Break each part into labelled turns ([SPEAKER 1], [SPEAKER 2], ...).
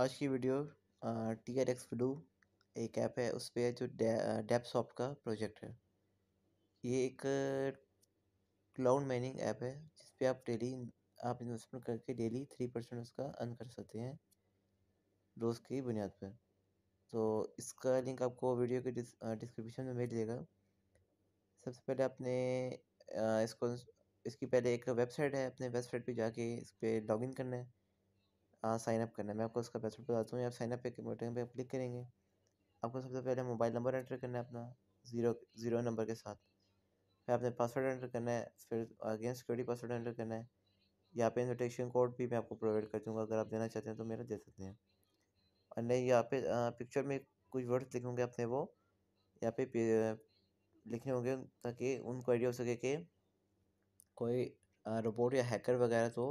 [SPEAKER 1] आज की video T R X blue एक ऐप है उस पर जो सॉप का प्रोजेक्ट है ये एक क्लाउड माइनिंग ऐप है जिस पर आप डेली आप इन्वेस्टमेंट करके डेली थ्री परसेंट उसका अर्न कर सकते हैं रोज़ की बुनियाद पर तो इसका लिंक आपको वीडियो के डिस्क्रिप्शन में मिल जाएगा सबसे पहले आपने इसको इसकी पहले एक वेबसाइट है अपने वेबसाइट पे जाके इस पर लॉगिन करना है साइनअप हाँ, करना है मैं आपको उसका पासवर्ड बताता हूँ आप साइनअप पे बटन पे क्लिक करेंगे आपको सबसे पहले मोबाइल नंबर एंटर करना है अपना ज़ीरो ज़ीरो नंबर के साथ फिर आपने पासवर्ड एंटर करना है फिर अगेन सिक्योरिटी पासवर्ड एंटर करना है यहाँ पे इन्विटेशन कोड भी मैं आपको प्रोवाइड कर दूँगा अगर आप देना चाहते हैं तो मेरा दे सकते हैं और नहीं यहाँ पे पिक्चर में कुछ वर्ड्स लिखे होंगे अपने वो यहाँ पे लिखने होंगे ताकि उनको आइडिया हो सके कि कोई रोबोट या हैकर वगैरह तो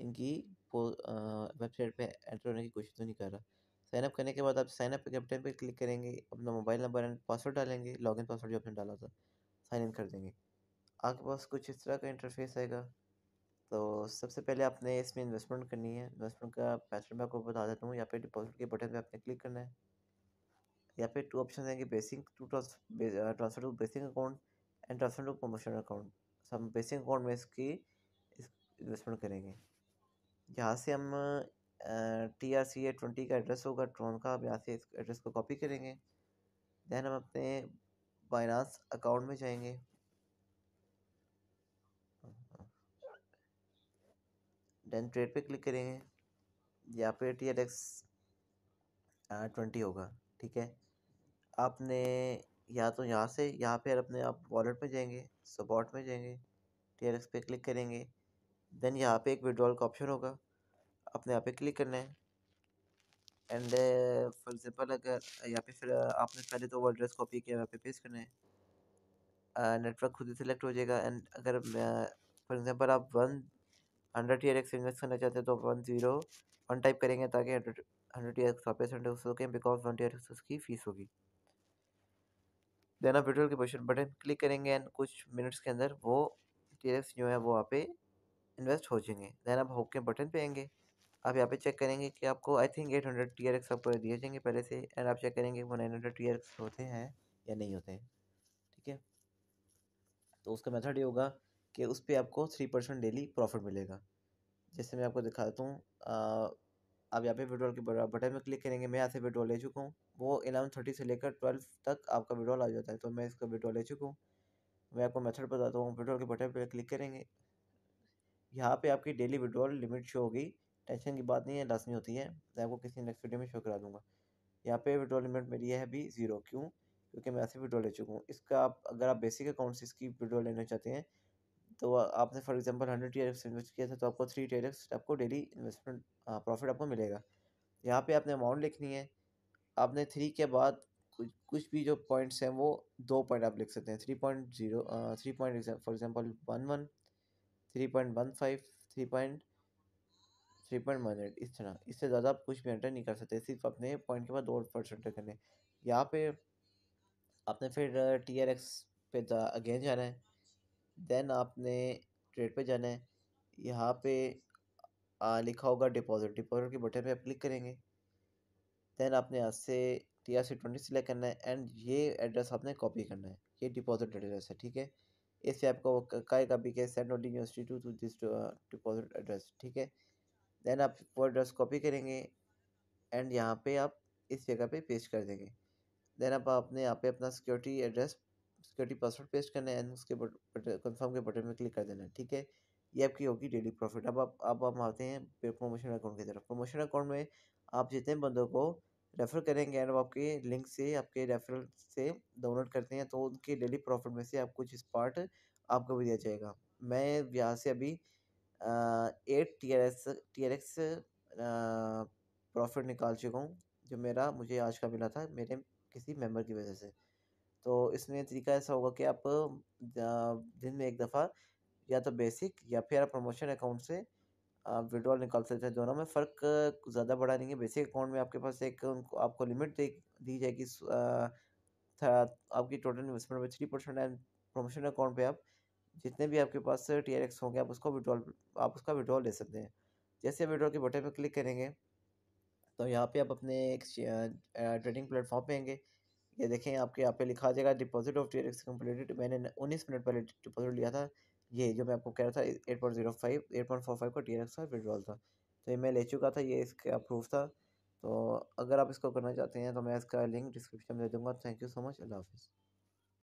[SPEAKER 1] इनकी आपको वेबसाइट पे एंटर होने की कोशिश तो नहीं कर रहा साइनअप करने के बाद आप साइनअप के बटन पर क्लिक करेंगे अपना मोबाइल नंबर एंड पासवर्ड डालेंगे लॉगिन पासवर्ड जो आपने डाला था साइन इन कर देंगे आपके पास कुछ इस तरह का इंटरफेस आएगा तो सबसे पहले आपने इसमें इन्वेस्टमेंट करनी है इन्वेस्टमेंट का पैटर्न मैं आपको बता देता हूँ यहाँ पे डिपॉजिट के बटन पे आपने क्लिक करना है यहाँ पे टू ऑप्शन आएंगे basic to transfer to basic account and transfer to promotion account हम बेसिक अकाउंट में इसकी इन्वेस्टमेंट करेंगे यहाँ से हम T R C A twenty का एड्रेस होगा ट्रोन का अब यहाँ से इस एड्रेस को कॉपी करेंगे देन हम अपने बाइनास अकाउंट में जाएंगे देन ट्रेड पे क्लिक करेंगे यहाँ पे टी आर एक्स ट्वेंटी होगा ठीक है आपने या तो यहाँ से यहाँ पर अपने आप वॉलेट में जाएंगे सपोर्ट में जाएंगे टी आर एक्स पे क्लिक करेंगे देन यहाँ पे एक विड्रॉल का ऑप्शन होगा अपने यहाँ पे क्लिक करना है एंड फॉर एग्जाम्पल अगर यहाँ पे फिर uh, आपने पहले तो वो एड्रेस कॉपी किया यहाँ पे पेस्ट करना है नेटवर्क uh, खुद ही सिलेक्ट हो जाएगा एंड अगर फॉर uh, एग्जाम्पल आप one hundred T X invest करना चाहते हैं तो वन जीरो वन टाइप करेंगे ताकि हंड्रेड हंड्रेड टी एक्स वापस हंड्रेड हो सकें बिकॉज वन टी एक्स उसकी फ़ीस होगी देना आप के बटन क्लिक करेंगे एंड कुछ मिनट्स के अंदर वो टी एक्स जो है वो वहाँ पे इन्वेस्ट हो जाएंगे देन आप होके बटन पे आएंगे आप यहाँ पे चेक करेंगे कि आपको I think eight hundred T R X आपको दिए जाएंगे पहले से एंड आप चेक करेंगे वो nine hundred T R X होते हैं या नहीं होते हैं ठीक है तो उसका मेथड ये होगा कि उस पर आपको थ्री परसेंट डेली प्रॉफिट मिलेगा जैसे मैं आपको दिखाता हूँ आप यहाँ पे विड्रॉल के बटन में क्लिक करेंगे मैं यहाँ से विड्रॉल ले चुका हूँ वो एलेवन थर्टी से लेकर ट्वेल्व तक आपका विड्रॉल आ जाता है तो मैं इसका विड्रॉल ले चुका हूँ मैं आपको मेथड बताता हूँ विड्रॉल के बटन पर क्लिक करेंगे यहाँ पे आपकी डेली विड्रॉल लिमिट शो होगी टेंशन की बात नहीं है लाजमी होती है मैं आपको किसी नेक्स्ट वीडियो में शो करा दूँगा यहाँ पे विड्रॉल लिमिट मेरी है अभी ज़ीरो क्यों क्योंकि मैं ऐसे विड्रॉ ले चुका हूँ इसका आप अगर आप बेसिक अकाउंट से इसकी विड्रॉल लेना चाहते हैं तो आपने for example hundred T invest किया था तो आपको थ्री टी आपको डेली इन्वेस्टमेंट प्रॉफिट आपको मिलेगा यहाँ पर आपने अमाउंट लिखनी है आपने थ्री के बाद कुछ कुछ भी जो पॉइंट्स हैं वो दो पॉइंट आप लिख सकते हैं three point zero three point for example one one three point one five three point three point one eight इस तरह इससे ज़्यादा कुछ भी एंटर नहीं कर सकते सिर्फ अपने पॉइंट के बाद दो परसेंट एंटर करने यहाँ पे आपने फिर टी आर एक्स पे अगेन जाना है देन आपने ट्रेड पे जाना है यहाँ पे आ, लिखा होगा डिपॉजिट डिपॉजिट के बटन पे आप क्लिक करेंगे देन आपने यहाँ से T R C twenty select करना है एंड ये एड्रेस आपने कॉपी करना है ये डिपॉजिट एड्रेस है ठीक है इससे आपको कहेगा बी के send noting institute to this deposit address ठीक है देन आप वो एड्रेस कॉपी करेंगे एंड यहाँ पे आप इस जगह पे पेस्ट कर देंगे देन आप आपने यहाँ पे अपना security address security password paste करना है एंड उसके कन्फर्म के बटन में क्लिक कर देना है ठीक है ये आपकी होगी डेली प्रॉफिट अब आप अब हम आते हैं प्रमोशन अकाउंट की तरफ प्रमोशन अकाउंट में आप जितने बंदों को रेफ़र करेंगे एंड वो आपके लिंक से आपके रेफरल से डाउनलोड करते हैं तो उनके डेली प्रॉफिट में से आपको कुछ पार्ट आपको भी दिया जाएगा मैं यहाँ से अभी eight T R S T R X profit निकाल चुका हूँ जो मेरा मुझे आज का मिला था मेरे किसी मेंबर की वजह से तो इसमें तरीका ऐसा होगा कि आप दिन में एक दफ़ा या तो बेसिक या फिर आप प्रमोशन अकाउंट से आप विड्रॉल निकाल सकते हैं दोनों में फ़र्क ज़्यादा बड़ा नहीं है बेसिक अकाउंट में आपके पास एक उनको आपको लिमिट दे दी जाएगी आपकी टोटल इन्वेस्टमेंट में three percent and promotion account पे आप जितने भी आपके पास टी आर एक्स होंगे आप उसको विड्रॉल आप उसका विड्रॉल ले सकते हैं जैसे विड्रॉल के बटन पर क्लिक करेंगे तो यहाँ पे आप अपने ट्रेडिंग प्लेटफॉर्म पर आएंगे ये देखें आपके यहाँ पे लिखा जाएगा deposit of T R X completed मैंने उन्नीस मिनट पहले डिपॉजिट लिया था ये जो मैं आपको कह रहा था eight point zero five eight point four five का टी का विड्रॉल था तो ये मैं ले चुका था ये इसका प्रूफ था तो अगर आप इसको करना चाहते हैं तो मैं इसका लिंक डिस्क्रिप्शन में दे दूँगा थैंक यू सो मच अल्लाह हाफिज़